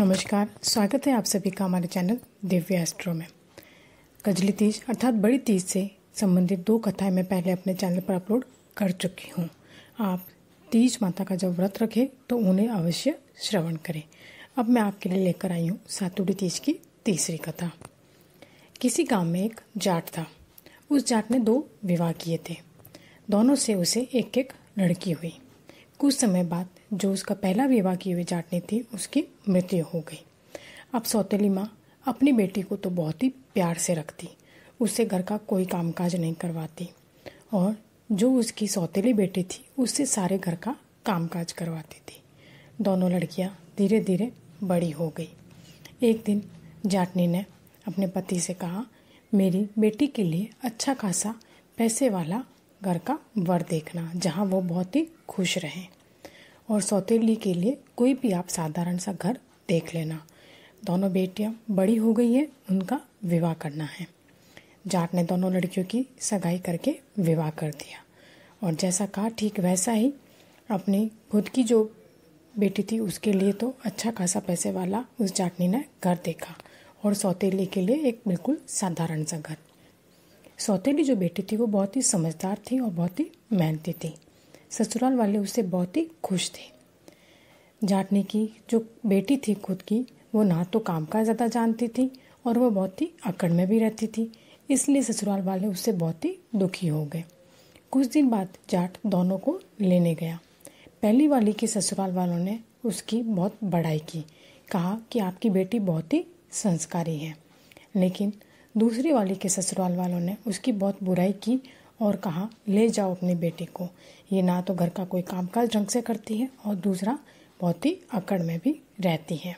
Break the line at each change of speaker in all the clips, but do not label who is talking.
नमस्कार स्वागत है आप सभी का हमारे चैनल दिव्य एस्ट्रो में कजली तीज अर्थात बड़ी तीज से संबंधित दो कथाएं मैं पहले अपने चैनल पर अपलोड कर चुकी हूँ आप तीज माता का जब व्रत रखें तो उन्हें अवश्य श्रवण करें अब मैं आपके लिए लेकर आई हूँ सातुड़ी तीज की तीसरी कथा किसी गांव में एक जाट था उस जाट ने दो विवाह किए थे दोनों से उसे एक एक लड़की हुई कुछ समय बाद जो उसका पहला विवाह किए हुए जाटनी थी उसकी मृत्यु हो गई अब सौतेली माँ अपनी बेटी को तो बहुत ही प्यार से रखती उससे घर का कोई कामकाज नहीं करवाती और जो उसकी सौतेली बेटी थी उससे सारे घर का कामकाज करवाती थी दोनों लड़कियाँ धीरे धीरे बड़ी हो गई एक दिन जाटनी ने अपने पति से कहा मेरी बेटी के लिए अच्छा खासा पैसे वाला घर का वर देखना जहाँ वो बहुत ही खुश रहें और सौतेली के लिए कोई भी आप साधारण सा घर देख लेना दोनों बेटियां बड़ी हो गई हैं उनका विवाह करना है जाट ने दोनों लड़कियों की सगाई करके विवाह कर दिया और जैसा कहा ठीक वैसा ही अपनी खुद की जो बेटी थी उसके लिए तो अच्छा खासा पैसे वाला उस जाटनी ने घर देखा और सौतेली के लिए एक बिल्कुल साधारण सा घर सौतेली जो बेटी थी वो बहुत ही समझदार थी और बहुत ही मेहनती थी ससुराल वाले उससे बहुत ही खुश थे जाटने की जो बेटी थी खुद की वो ना तो काम का ज़्यादा जानती थी और वह बहुत ही अकड़ में भी रहती थी इसलिए ससुराल वाले उससे बहुत ही दुखी हो गए कुछ दिन बाद जाट दोनों को लेने गया पहली वाली के ससुराल वालों ने उसकी बहुत बड़ाई की कहा कि आपकी बेटी बहुत ही संस्कारी है लेकिन दूसरी वाली के ससुराल वालों ने उसकी बहुत बुराई की और कहा ले जाओ अपने बेटे को ये ना तो घर का कोई कामकाज ढंग से करती है और दूसरा बहुत ही अकड़ में भी रहती है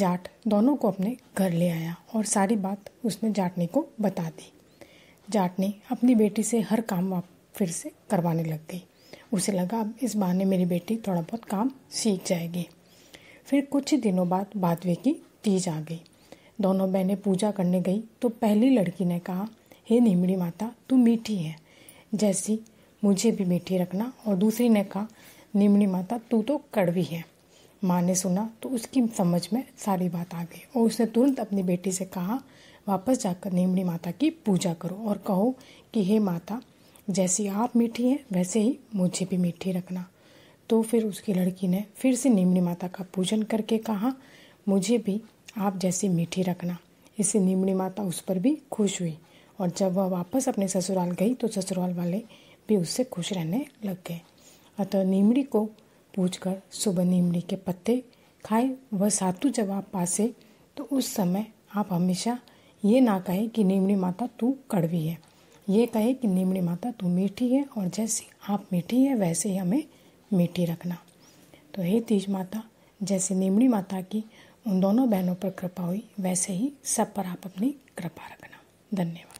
जाट दोनों को अपने घर ले आया और सारी बात उसने जाटनी को बता दी जाटनी अपनी बेटी से हर काम फिर से करवाने लग गई उसे लगा अब इस बहाने मेरी बेटी थोड़ा बहुत काम सीख जाएगी फिर कुछ ही दिनों बाद बादवे की तीज आ गई दोनों बहनें पूजा करने गई तो पहली लड़की ने कहा हे निमड़ी माता तू मीठी है जैसी मुझे भी मीठी रखना और दूसरी ने कहा निमणी माता तू तो कड़वी है माँ ने सुना तो उसकी समझ में सारी बात आ गई और उसने तुरंत अपनी बेटी से कहा वापस जाकर निमणी माता की पूजा करो और कहो कि हे माता जैसी आप मीठी हैं वैसे ही मुझे भी मीठी रखना तो फिर उसकी लड़की ने फिर से निमणी माता का पूजन करके कहा मुझे भी आप जैसी मीठी रखना इससे निमणी माता उस पर भी खुश हुई और जब वह वापस अपने ससुराल गई तो ससुराल वाले भी उससे खुश रहने लग गए अतः नीमड़ी को पूछ कर सुबह नीमड़ी के पत्ते खाए वह सातु जब आप पासे तो उस समय आप हमेशा ये ना कहे कि नीमड़ी माता तू कड़वी है ये कहे कि नीमड़ी माता तू मीठी है और जैसे आप मीठी है वैसे ही हमें मीठी रखना तो हे तीज माता जैसे नीमड़ी माता की उन दोनों बहनों पर कृपा हुई वैसे ही सब पर आप अपनी कृपा रखना धन्यवाद